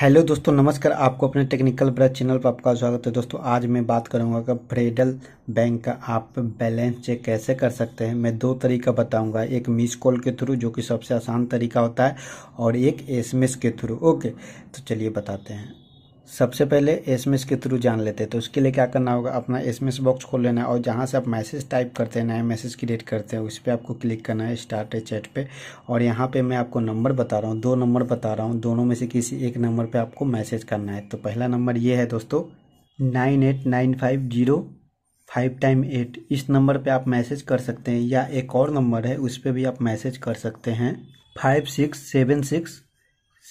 hello दोस्तों नमस्कार आपको अपने टेक्निकल ब्रज चैनल पर आपका स्वागत है दोस्तों आज मैं बात करूंगा कि फ्रेडल बैंक का आप बैलेंस चेक कैसे कर सकते हैं मैं दो तरीका बताऊंगा एक मिस कॉल के थ्रू जो कि सबसे आसान तरीका होता है और एक एसएमएस के थ्रू ओके तो चलिए बताते हैं सबसे पहले एस के थ्रू जान लेते हैं तो उसके लिए क्या करना होगा अपना एस बॉक्स खोल लेना है और जहाँ से आप मैसेज टाइप करते हैं नए मैसेज क्रिएट करते हैं उस पर आपको क्लिक करना है स्टार्ट है चैट पे और यहाँ पे मैं आपको नंबर बता रहा हूँ दो नंबर बता रहा हूँ दोनों में से किसी एक नंबर पर आपको मैसेज करना है तो पहला नंबर ये है दोस्तों nine eight nine five zero five time eight इस नंबर पर आप मैसेज कर सकते हैं या एक और नंबर है उस पर भी आप मैसेज कर सकते हैं five six seven six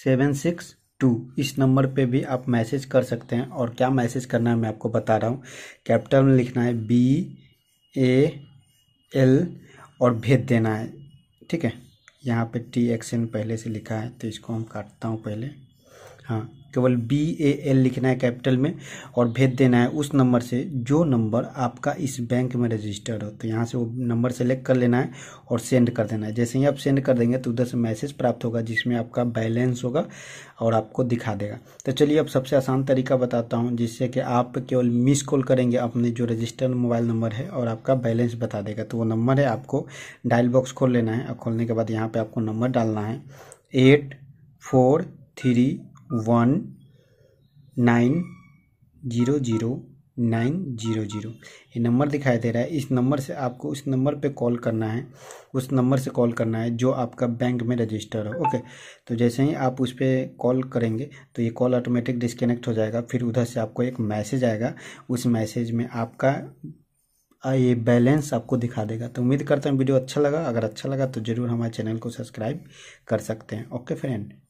seven six two इस नंबर पे भी आप मैसेज कर सकते हैं और क्या मैसेज करना है मैं आपको बता रहा हूँ कैपिटल में लिखना है बी ए एल और भेद देना है ठीक है यहाँ पे टी एक्स एन पहले से लिखा है तो इसको हम काटता हूँ पहले हाँ केवल बी ए एल लिखना है कैपिटल में और भेज देना है उस नंबर से जो नंबर आपका इस बैंक में रजिस्टर्ड हो तो यहाँ से वो नंबर सेलेक्ट कर लेना है और सेंड कर देना है जैसे ही आप सेंड कर देंगे तो उधर से मैसेज प्राप्त होगा जिसमें आपका बैलेंस होगा और आपको दिखा देगा तो चलिए अब सबसे आसान तरीका बताता हूँ जिससे कि आप केवल मिस कॉल करेंगे अपने जो रजिस्टर्ड मोबाइल नंबर है और आपका बैलेंस बता देगा तो वो नंबर है आपको डायल बॉक्स खोल लेना है और खोलने के बाद यहाँ पर आपको नंबर डालना है eight four three one nine zero zero nine zero zero ये नंबर दिखाई दे रहा है इस नंबर से आपको उस नंबर पे कॉल करना है उस नंबर से कॉल करना है जो आपका बैंक में रजिस्टर हो ओके तो जैसे ही आप उस पर कॉल करेंगे तो ये कॉल ऑटोमेटिक डिस्कनेक्ट हो जाएगा फिर उधर से आपको एक मैसेज आएगा उस मैसेज में आपका ये बैलेंस आपको दिखा देगा तो उम्मीद करता हूँ वीडियो अच्छा लगा अगर अच्छा लगा तो ज़रूर हमारे चैनल को सब्सक्राइब कर सकते हैं ओके फ्रेंड